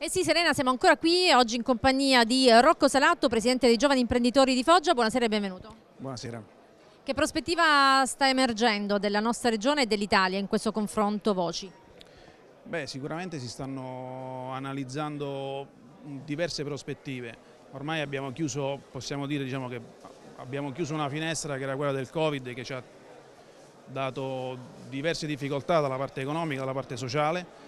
Eh sì Serena, siamo ancora qui oggi in compagnia di Rocco Salatto, presidente dei giovani imprenditori di Foggia. Buonasera e benvenuto. Buonasera. Che prospettiva sta emergendo della nostra regione e dell'Italia in questo confronto voci? Beh, sicuramente si stanno analizzando diverse prospettive. Ormai abbiamo chiuso, possiamo dire diciamo che abbiamo chiuso una finestra che era quella del Covid che ci ha dato diverse difficoltà dalla parte economica, dalla parte sociale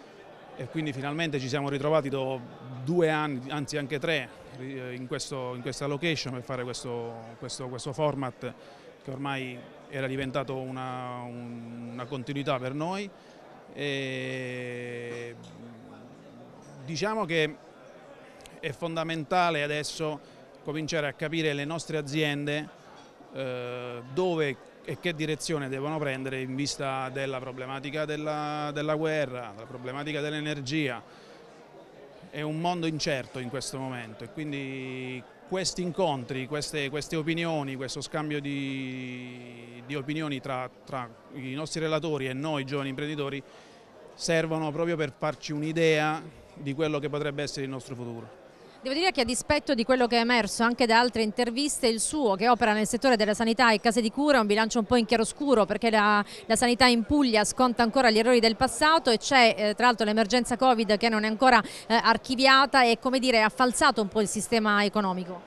e quindi finalmente ci siamo ritrovati dopo due anni, anzi anche tre, eh, in, questo, in questa location per fare questo, questo, questo, format che ormai era diventato una, una continuità per noi. E diciamo che è fondamentale adesso cominciare a capire le nostre aziende eh, dove e che direzione devono prendere in vista della problematica della, della guerra, della problematica dell'energia. È un mondo incerto in questo momento e quindi questi incontri, queste, queste opinioni, questo scambio di, di opinioni tra, tra i nostri relatori e noi giovani imprenditori servono proprio per farci un'idea di quello che potrebbe essere il nostro futuro. Devo dire che a dispetto di quello che è emerso anche da altre interviste, il suo che opera nel settore della sanità e case di cura è un bilancio un po' in chiaroscuro perché la, la sanità in Puglia sconta ancora gli errori del passato e c'è eh, tra l'altro l'emergenza Covid che non è ancora eh, archiviata e come dire ha falsato un po' il sistema economico.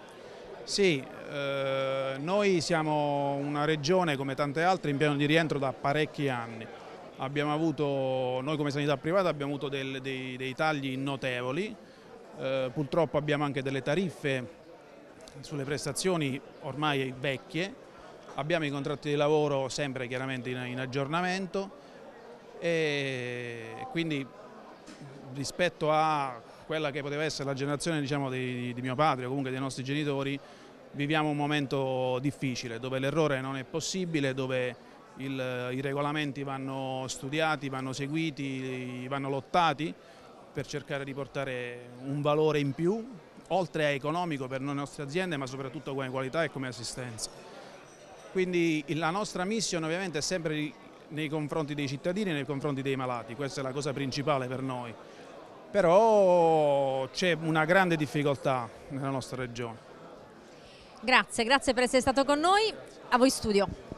Sì, eh, noi siamo una regione come tante altre in piano di rientro da parecchi anni. Abbiamo avuto, noi come sanità privata abbiamo avuto del, dei, dei tagli notevoli eh, purtroppo abbiamo anche delle tariffe sulle prestazioni ormai vecchie, abbiamo i contratti di lavoro sempre chiaramente in, in aggiornamento e quindi rispetto a quella che poteva essere la generazione diciamo, di, di mio padre o comunque dei nostri genitori viviamo un momento difficile dove l'errore non è possibile, dove il, i regolamenti vanno studiati, vanno seguiti, vanno lottati per cercare di portare un valore in più, oltre a economico per le nostre aziende, ma soprattutto come qualità e come assistenza. Quindi la nostra missione ovviamente è sempre nei confronti dei cittadini e nei confronti dei malati, questa è la cosa principale per noi. Però c'è una grande difficoltà nella nostra regione. Grazie, grazie per essere stato con noi. A voi studio.